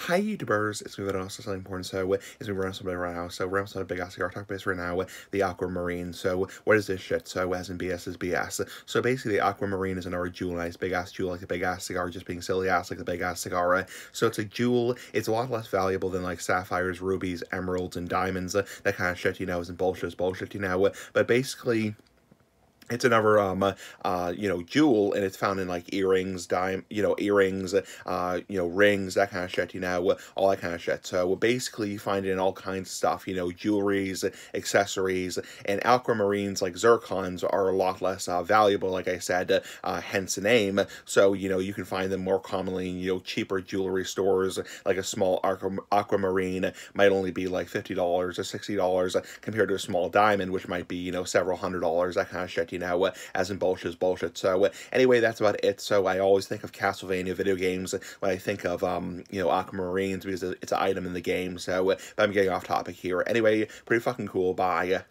Hi YouTubers, it's me also selling porn, so it's me Ron Somebody right now, so we're on a big ass cigar talk base right now, the Aquamarine, so what is this shit, so as in BS is BS, so basically the Aquamarine is another jewel, nice big ass jewel, like a big ass cigar, just being silly ass like a big ass cigar, so it's a jewel, it's a lot less valuable than like sapphires, rubies, emeralds, and diamonds, that kind of shit, you know, isn't bullshit, is bullshit, you know, but basically it's another um uh, uh you know jewel and it's found in like earrings dime you know earrings uh you know rings that kind of shit you know all that kind of shit so basically you find it in all kinds of stuff you know jewelries accessories and aquamarines like zircons are a lot less uh, valuable like i said uh, hence the name so you know you can find them more commonly in you know cheaper jewelry stores like a small aqu aquamarine might only be like $50 or $60 compared to a small diamond which might be you know several hundred dollars that kind of shit you know, uh, as in bullshit bullshit. So uh, anyway, that's about it. So I always think of Castlevania video games when I think of, um, you know, Aquamarines because it's an item in the game. So uh, I'm getting off topic here. Anyway, pretty fucking cool. Bye.